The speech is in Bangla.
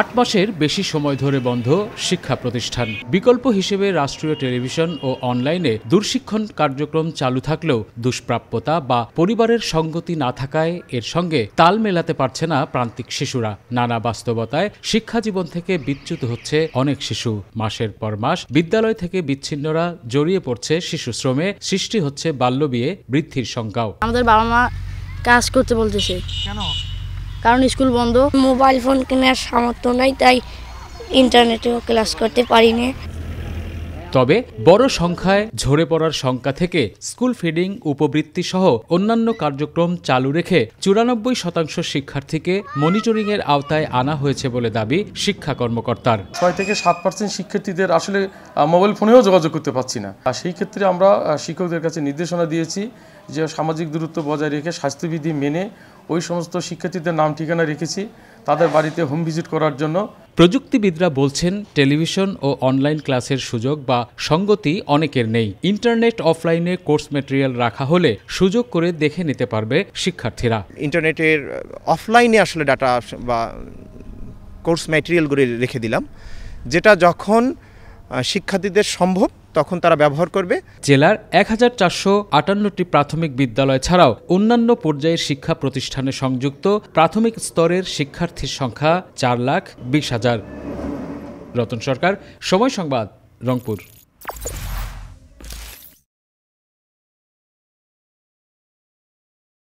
আট মাসের বেশি সময় ধরে বন্ধ শিক্ষা প্রতিষ্ঠান বিকল্প হিসেবে রাষ্ট্রীয় টেলিভিশন ও অনলাইনে দূরশিক্ষণ কার্যক্রম চালু থাকলেও দুষ্প্রাপ্যতা বা পরিবারের সঙ্গতি না থাকায় এর সঙ্গে তাল মেলাতে পারছে না প্রান্তিক শিশুরা নানা বাস্তবতায় শিক্ষা জীবন থেকে বিচ্যুত হচ্ছে অনেক শিশু মাসের পর মাস বিদ্যালয় থেকে বিচ্ছিন্নরা জড়িয়ে পড়ছে শিশু শ্রমে সৃষ্টি হচ্ছে বাল্যবিয়ে বৃদ্ধির সংখ্যাও আমাদের বাবা মা কাজ করতে বলতেছে কেন কারণ স্কুল বন্ধ মোবাইল ফোন কেনার সামর্থ্য নাই তাই ইন্টারনেটেও ক্লাস করতে পারি না তবে বড় সংখ্যায় ঝরে পড়ার সংখ্যা থেকে স্কুল ফিডিং উপবৃত্তি সহ অন্যান্য কার্যক্রম চালু রেখে চুরানব্বই শতাংশ শিক্ষার্থীকে মনিটরিংয়ের আওতায় আনা হয়েছে বলে দাবি শিক্ষা কর্মকর্তার ছয় থেকে সাত পার্সেন্ট শিক্ষার্থীদের আসলে মোবাইল ফোনেও যোগাযোগ করতে পারছি না সেই ক্ষেত্রে আমরা শিক্ষকদের কাছে নির্দেশনা দিয়েছি যে সামাজিক দূরত্ব বজায় রেখে স্বাস্থ্যবিধি মেনে ওই সমস্ত শিক্ষার্থীদের নাম ঠিকানা রেখেছি তাদের বাড়িতে হোম ভিজিট করার জন্য প্রযুক্তিবিদরা বলছেন টেলিভিশন ও অনলাইন ক্লাসের সুযোগ বা সঙ্গতি অনেকের নেই ইন্টারনেট অফলাইনে কোর্স মেটেরিয়াল রাখা হলে সুযোগ করে দেখে নিতে পারবে শিক্ষার্থীরা ইন্টারনেটের অফলাইনে আসলে ডাটা বা কোর্স ম্যাটেরিয়ালগুলি রেখে দিলাম যেটা যখন শিক্ষার্থীদের সম্ভব তখন তারা ব্যবহার করবে জেলার এক হাজার চারশো আটান্নটি প্রাথমিক বিদ্যালয় ছাড়াও অন্যান্য পর্যায়ের শিক্ষা প্রতিষ্ঠানে সংযুক্ত প্রাথমিক স্তরের শিক্ষার্থীর সংখ্যা চার লাখ বিশ হাজার রতন সরকার সময় সংবাদ রংপুর